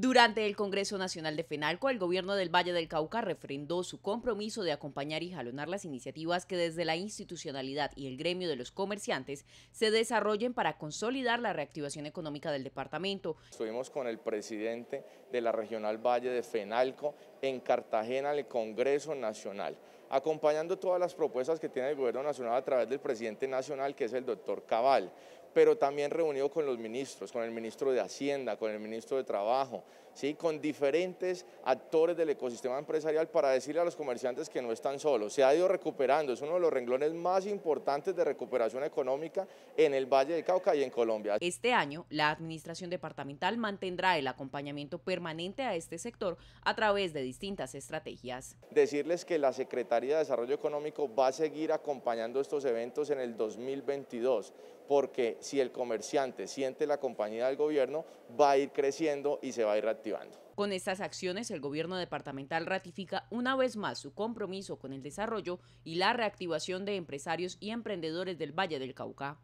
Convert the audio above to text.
Durante el Congreso Nacional de FENALCO, el gobierno del Valle del Cauca refrendó su compromiso de acompañar y jalonar las iniciativas que desde la institucionalidad y el gremio de los comerciantes se desarrollen para consolidar la reactivación económica del departamento. Estuvimos con el presidente de la Regional Valle de FENALCO en Cartagena, el Congreso Nacional, acompañando todas las propuestas que tiene el gobierno nacional a través del presidente nacional, que es el doctor Cabal pero también reunido con los ministros, con el ministro de Hacienda, con el ministro de Trabajo, ¿sí? con diferentes actores del ecosistema empresarial para decirle a los comerciantes que no están solos. Se ha ido recuperando, es uno de los renglones más importantes de recuperación económica en el Valle de Cauca y en Colombia. Este año, la Administración Departamental mantendrá el acompañamiento permanente a este sector a través de distintas estrategias. Decirles que la Secretaría de Desarrollo Económico va a seguir acompañando estos eventos en el 2022, porque si el comerciante siente la compañía del gobierno, va a ir creciendo y se va a ir reactivando. Con estas acciones, el gobierno departamental ratifica una vez más su compromiso con el desarrollo y la reactivación de empresarios y emprendedores del Valle del Cauca.